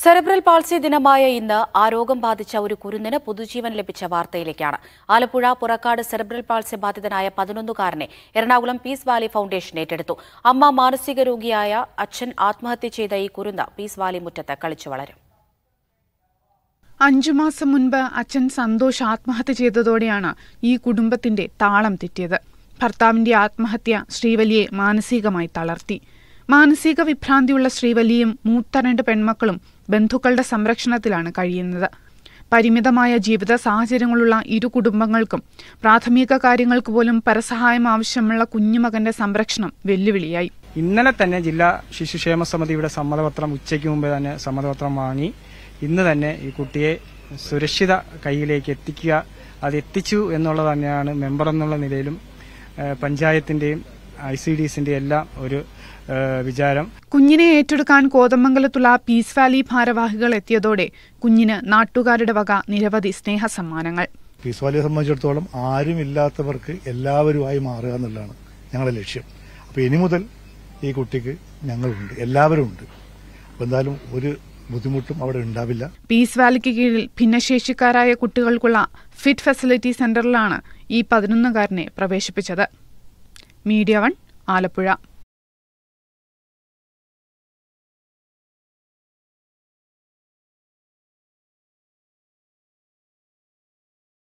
സെറബ്രൽ palsy ദിനമായ ഇന്ന് ആ രോഗം ബാധിച്ച ഒരു കുരുന്നിന് പുതുജീവൻ ലഭിച്ച വാർത്തയിലേക്കാണ് ആലപ്പുഴ പുറക്കാട് സെറബ്രൽ പാൾസി ബാധിതനായ പതിനൊന്നുകാരനെ എറണാകുളം പീസ് വാലി ഫൗണ്ടേഷൻ ഏറ്റെടുത്തു അമ്മ മാനസിക രോഗിയായ അച്ഛൻ ആത്മഹത്യ ചെയ്ത ഈ കുരുന്ന പീസ് വാലി മുറ്റത്ത് കളിച്ചു വളരും അഞ്ചു മാസം മുൻപ് അച്ഛൻ സന്തോഷ് ആത്മഹത്യ ചെയ്തതോടെയാണ് ഈ കുടുംബത്തിന്റെ താളം തെറ്റിയത് ഭർത്താവിന്റെ ആത്മഹത്യ ശ്രീവലിയെ മാനസികമായി തളർത്തി മാനസിക വിഭ്രാന്തിയുള്ള ശ്രീവലിയും മൂത്ത രണ്ട് പെൺമക്കളും ബന്ധുക്കളുടെ സംരക്ഷണത്തിലാണ് കഴിയുന്നത് പരിമിതമായ ജീവിത സാഹചര്യങ്ങളുള്ള ഇരു കുടുംബങ്ങൾക്കും പ്രാഥമിക കാര്യങ്ങൾക്ക് പോലും പരസഹായം ആവശ്യമുള്ള കുഞ്ഞുമകന്റെ സംരക്ഷണം വെല്ലുവിളിയായി ഇന്നലെ തന്നെ ജില്ലാ ശിശുക്ഷേമ സമിതിയുടെ സമ്മതപത്രം ഉച്ചയ്ക്ക് മുമ്പ് തന്നെ സമ്മതപത്രം വാങ്ങി ഇന്ന് തന്നെ ഈ കുട്ടിയെ സുരക്ഷിത കൈയിലേക്ക് എത്തിക്കുക അത് എത്തിച്ചു എന്നുള്ളത് തന്നെയാണ് മെമ്പർ എന്നുള്ള നിലയിലും പഞ്ചായത്തിന്റെയും ഐ സി ഡി എല്ലാം ഒരു വിചാരം കുഞ്ഞിനെ ഏറ്റെടുക്കാൻ കോതമംഗലത്തുള്ള പീസ് വാലി ഭാരവാഹികൾ എത്തിയതോടെ കുഞ്ഞിന് നാട്ടുകാരുടെ വക നിരവധി സ്നേഹ സമ്മാനങ്ങൾ പീസ് വാലിയെ സംബന്ധിച്ചിടത്തോളം ആരും ഇല്ലാത്തവർക്ക് എല്ലാവരുമായി മാറുക എന്നുള്ളതാണ് ഞങ്ങളുടെ ലക്ഷ്യം അപ്പോൾ ഇനി മുതൽ ഈ കുട്ടിക്ക് ഞങ്ങളുണ്ട് എല്ലാവരും ഉണ്ട് എന്തായാലും ഒരു ബുദ്ധിമുട്ടും അവിടെ ഉണ്ടാവില്ല പീസ് വാലിക്ക് കീഴിൽ ഭിന്നശേഷിക്കാരായ കുട്ടികൾക്കുള്ള ഫിറ്റ് ഫെസിലിറ്റി സെന്ററിലാണ് ഈ പതിനൊന്നുകാരനെ പ്രവേശിപ്പിച്ചത് മീഡിയ വൺ ആലപ്പുഴ